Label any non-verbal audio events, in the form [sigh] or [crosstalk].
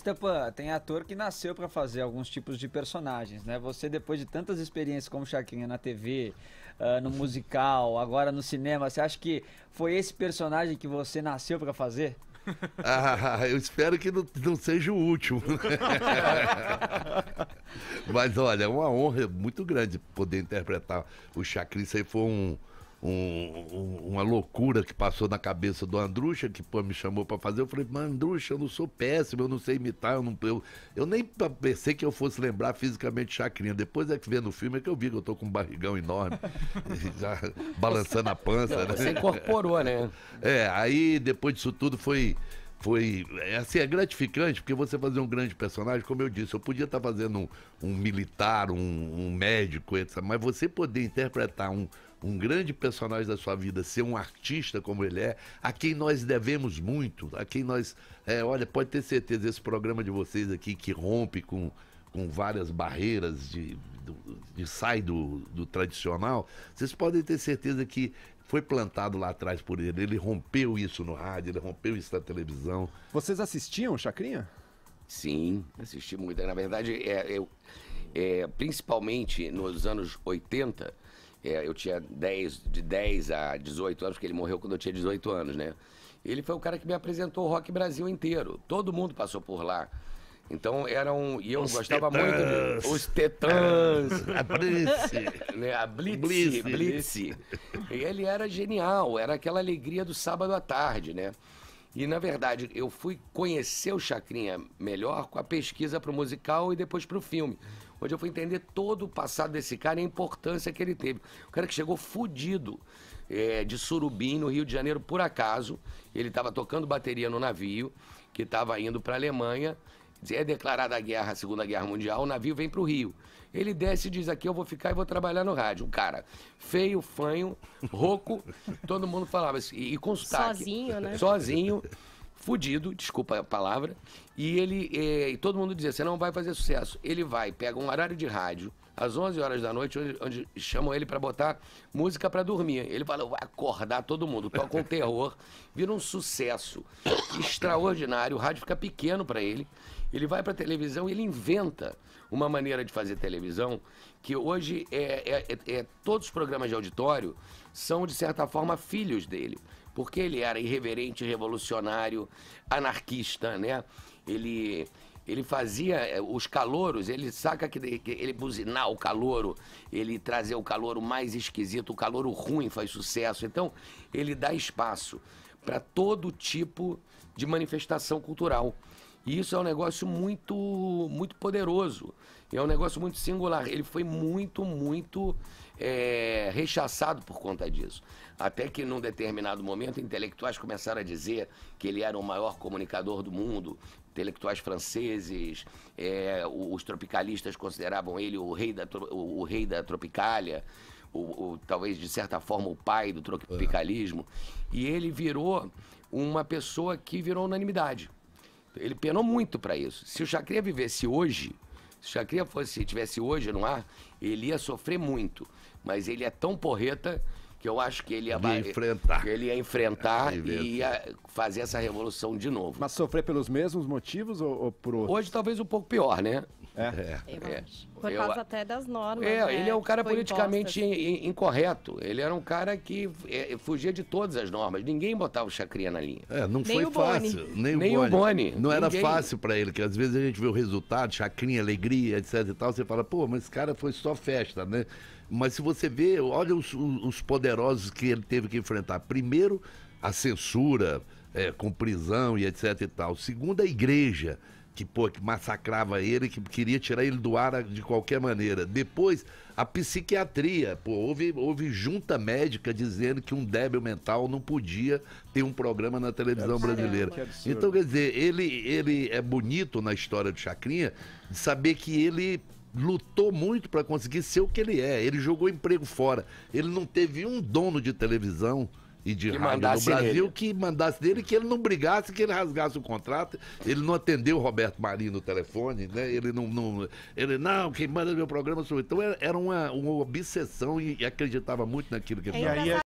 Stepan, tem ator que nasceu para fazer alguns tipos de personagens, né? Você, depois de tantas experiências como Chacrinha na TV, uh, ah, no uhum. musical, agora no cinema, você acha que foi esse personagem que você nasceu para fazer? [laughs] Ah, eu espero que não, não seja o último. Né? [laughs] Mas olha, é uma honra muito grande poder interpretar o Chacrinha. Isso aí foi um um, um, uma loucura que passou na cabeça do Andrucha, que pô, me chamou para fazer. Eu falei, mas Andrucha, eu não sou péssimo, eu não sei imitar, eu, não, eu, eu nem pensei que eu fosse lembrar fisicamente Chacrinha. Depois é que vê no filme é que eu vi que eu tô com um barrigão enorme, [laughs] já balançando a pança. Né? Você incorporou, né? É, aí depois disso tudo foi foi. É, assim, é gratificante, porque você fazer um grande personagem, como eu disse, eu podia estar tá fazendo um, um militar, um, um médico, etc. Mas você poder interpretar um, um grande personagem da sua vida, ser um artista como ele é, a quem nós devemos muito, a quem nós. É, olha, pode ter certeza, esse programa de vocês aqui que rompe com, com várias barreiras de, de, sai do, do tradicional, vocês podem ter certeza que foi plantado lá atrás por ele. Ele rompeu isso no rádio, ele rompeu isso na televisão. Vocês assistiam Chacrinha? Sim, assisti muito. Na verdade, é, eu, é, principalmente nos anos 80, é, eu tinha 10, de 10 a 18 anos, porque ele morreu quando eu tinha 18 anos, né? Ele foi o cara que me apresentou o rock Brasil inteiro. Todo mundo passou por lá. Então eram. E eu os gostava tetãs. muito de. Os Tetãs. [laughs] a Blitz. Né, a Blitz. Blitz. Blitz. ele era genial, era aquela alegria do sábado à tarde, né? E, na verdade, eu fui conhecer o Chacrinha melhor com a pesquisa para o musical e depois para o filme onde eu fui entender todo o passado desse cara e a importância que ele teve. O cara que chegou fudido é, de Surubim, no Rio de Janeiro, por acaso. Ele estava tocando bateria no navio, que estava indo para a Alemanha. É declarada a guerra, a Segunda Guerra Mundial, o navio vem para o Rio. Ele desce e diz: Aqui eu vou ficar e vou trabalhar no rádio. Um cara feio, fanho, rouco, [laughs] todo mundo falava assim, e com sotaque. Sozinho, né? Sozinho fudido, desculpa a palavra, e ele é, e todo mundo dizia, você não vai fazer sucesso. Ele vai, pega um horário de rádio, às 11 horas da noite, onde, onde chamam ele para botar música para dormir. Ele fala, vai acordar todo mundo, toca um terror, vira um sucesso extraordinário, o rádio fica pequeno para ele. Ele vai para televisão e ele inventa uma maneira de fazer televisão que hoje é, é, é, é todos os programas de auditório são, de certa forma, filhos dele porque ele era irreverente, revolucionário, anarquista, né? Ele ele fazia eh, os calouros, ele saca que ele buzinar o calouro, ele trazer o calouro mais esquisito, o calouro ruim faz sucesso. Então, ele dá espaço para todo tipo de manifestação cultural. E isso é um negócio muito, muito poderoso. É um negócio muito singular. Ele foi muito, muito é, rechaçado por conta disso. Até que, num determinado momento, intelectuais começaram a dizer que ele era o maior comunicador do mundo. Intelectuais franceses, é, os tropicalistas consideravam ele o rei da, o, o rei da tropicália. O, o, talvez de certa forma o pai do tropicalismo, é. e ele virou uma pessoa que virou unanimidade. Ele penou muito para isso. Se o Chacrinha vivesse hoje, se o Chacrinha fosse, tivesse hoje no ar, ele ia sofrer muito. Mas ele é tão porreta que eu acho que ele ia, ia enfrentar. Ele ia enfrentar é, e ia fazer essa revolução de novo. Mas sofrer pelos mesmos motivos ou, ou por outros? Hoje talvez um pouco pior, né? É. é. é. Por causa eu, até das normas. É, né, ele é um cara politicamente in, in, incorreto. Ele era um cara que é, fugia de todas as normas. Ninguém botava o Chacrinha na linha. É, não nem foi fácil. Nem, o Boni. Não Ninguém. era fácil para ele, que às vezes a gente vê o resultado, Chacrinha, alegria, etc e tal. Você fala, pô, mas esse cara foi só festa, né? Mas se você vê, olha os, os poderosos que ele teve que enfrentar. Primeiro, a censura, é, com prisão e etc e tal. Segundo, a igreja que, pô, que massacrava ele, que queria tirar ele do ar de qualquer maneira. Depois, a psiquiatria, pô, houve, houve junta médica dizendo que um débil mental não podia ter um programa na televisão brasileira. Que então, quer dizer, ele, ele é bonito na história do Chacrinha de saber que ele lutou muito para conseguir ser o que ele é. Ele jogou emprego fora. Ele não teve um dono de televisão e de que rádio no Brasil nele. que mandasse dele, que ele não brigasse, que ele rasgasse o contrato. Ele não atendeu o Roberto Marinho no telefone, né? Ele não. não ele, não, quem manda é meu programa sou Então era, uma, uma obsessão e, e, acreditava muito naquilo que ele é,